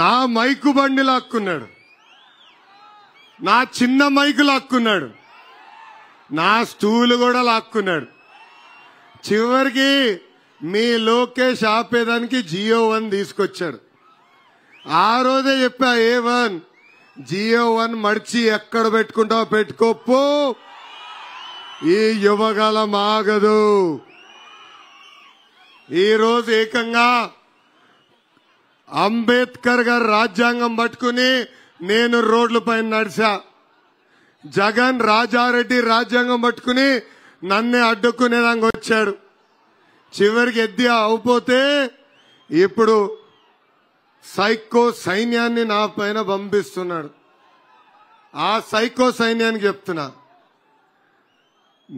నా మైకు బండి లాక్కున్నాడు నా చిన్న మైకు లాక్కున్నాడు నా స్టూలు కూడా లాక్కున్నాడు చివరికి మీ లోకేష్ ఆపేదానికి జియో వన్ తీసుకొచ్చాడు ఆ రోజే చెప్పా ఏ వన్ జియో వన్ మడిచి ఎక్కడ పెట్టుకుంటావు పెట్టుకోపు ఈ యువగలం ఆగదు ఈరోజు ఏకంగా అంబేద్కర్ గారు రాజ్యాంగం పట్టుకుని నేను రోడ్ల పైన నడిచా జగన్ రాజారెడ్డి రాజ్యాంగం పట్టుకుని నన్నే అడ్డుకునేదానికి వచ్చాడు చివరికి ఎద్ది అవపోతే ఇప్పుడు సైకో సైన్యాన్ని నా పైన పంపిస్తున్నాడు ఆ సైకో సైన్యానికి చెప్తున్నా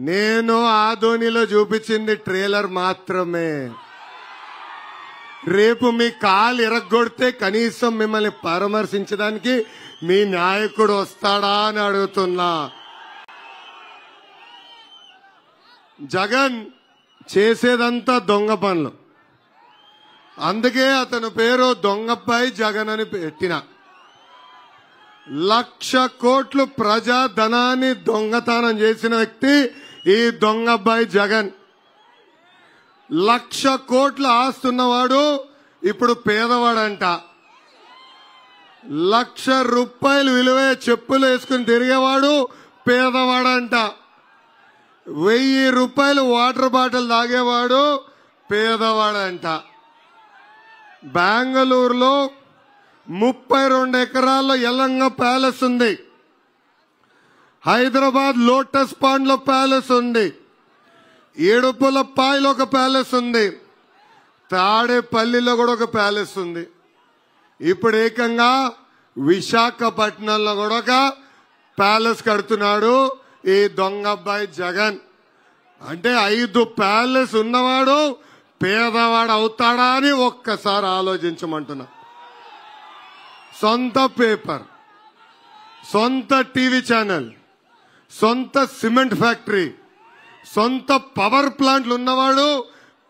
నేను ఆధోనిలో చూపించింది ట్రైలర్ మాత్రమే రేపు మీ కాలు ఇరగొడితే కనీసం మిమ్మల్ని పరామర్శించడానికి మీ నాయకుడు వస్తాడా అని అడుగుతున్నా జగన్ చేసేదంతా దొంగ పనులు అందుకే అతని పేరు దొంగపై జగన్ అని పెట్టిన లక్ష కోట్లు ప్రజాధనాన్ని దొంగతనం చేసిన వ్యక్తి ఈ దొంగబ్బాయి జగన్ లక్ష కోట్ల ఆస్తున్నవాడు ఇప్పుడు పేదవాడంట లక్ష రూపాయలు విలువే చెప్పులు వేసుకుని తిరిగేవాడు పేదవాడంట వెయ్యి రూపాయలు వాటర్ బాటిల్ తాగేవాడు పేదవాడంట బెంగళూరులో ముప్పై రెండు ఎకరాల్లో ఎల్లంగ ప్యాలెస్ ఉంది హైదరాబాద్ లోటస్ పాండ్లో ప్యాలెస్ ఉంది ఏడుపులపాయలో ఒక ప్యాలెస్ ఉంది తాడేపల్లిలో కూడా ఒక ప్యాలెస్ ఉంది ఇప్పుడు ఏకంగా విశాఖపట్నంలో కూడా ఒక ప్యాలెస్ కడుతున్నాడు ఈ దొంగబ్బాయి జగన్ అంటే ఐదు ప్యాలెస్ ఉన్నవాడు పేదవాడు అవుతాడా అని ఒక్కసారి ఆలోచించమంటున్నా సొంత పేపర్ సొంత టీవీ ఛానల్ సొంత సిమెంట్ ఫ్యాక్టరీ సొంత పవర్ ప్లాంట్లు ఉన్నవాడు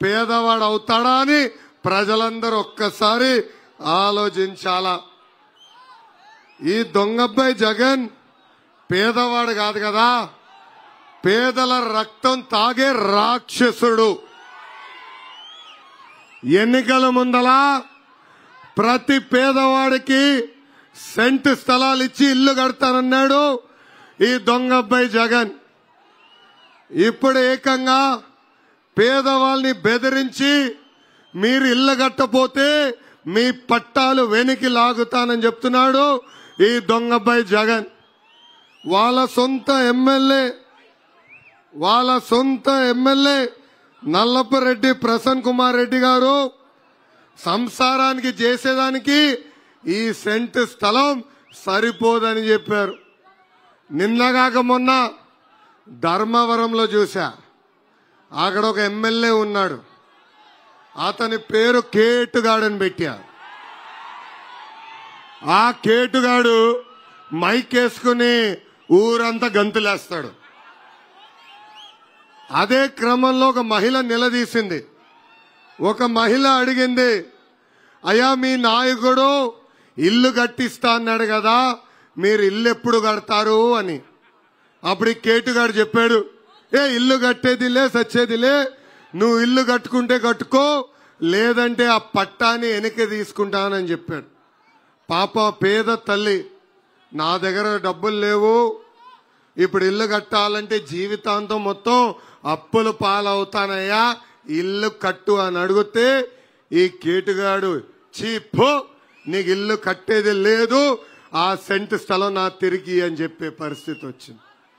పేదవాడు అవుతాడా అని ప్రజలందరూ ఒక్కసారి ఆలోచించాలా ఈ దొంగబ్బాయి జగన్ పేదవాడు కాదు కదా పేదల రక్తం తాగే రాక్షసుడు ఎన్నికల ముందలా ప్రతి పేదవాడికి సెంటు స్థలాలు ఇచ్చి ఇల్లు కడతానన్నాడు ఈ దొంగబ్బాయి జగన్ ఇప్పుడు ఏకంగా పేదవాళ్ళని బెదిరించి మీరు ఇల్లు కట్టపోతే మీ పట్టాలు వెనక్కి లాగుతానని చెప్తున్నాడు ఈ దొంగబ్బాయి జగన్ వాళ్ళ సొంత ఎమ్మెల్యే వాళ్ళ సొంత ఎమ్మెల్యే నల్లపరెడ్డి ప్రసన్ కుమార్ రెడ్డి గారు సంసారానికి చేసేదానికి ఈ సెంటు స్థలం సరిపోదని చెప్పారు నిన్నగాక మొన్న ధర్మవరంలో చూసా అక్కడ ఒక ఎమ్మెల్యే ఉన్నాడు అతని పేరు కేటుగాడు అని ఆ కేటుగాడు మైక్ వేసుకుని ఊరంతా గంతులేస్తాడు అదే క్రమంలో ఒక మహిళ నిలదీసింది ఒక మహిళ అడిగింది అయ్యా మీ నాయకుడు ఇల్లు కట్టిస్తా అన్నాడు కదా మీరు ఇల్లు ఎప్పుడు కడతారు అని అప్పుడు కేటు గారు చెప్పాడు ఏ ఇల్లు కట్టేదిలే సచ్చేదిలే నువ్వు ఇల్లు కట్టుకుంటే కట్టుకో లేదంటే ఆ పట్టాన్ని వెనక్కి తీసుకుంటానని చెప్పాడు పాప పేద తల్లి నా దగ్గర డబ్బులు లేవు ఇప్పుడు ఇల్లు కట్టాలంటే జీవితాంతం మొత్తం అప్పులు పాలవుతానయ్యా ఇల్లు కట్టు అని అడిగితే ఈ కేటుగాడు చీప్పు నీకు ఇల్లు కట్టేది లేదు ఆ సెంట్ స్థలం నా తిరిగి అని చెప్పే పరిస్థితి వచ్చింది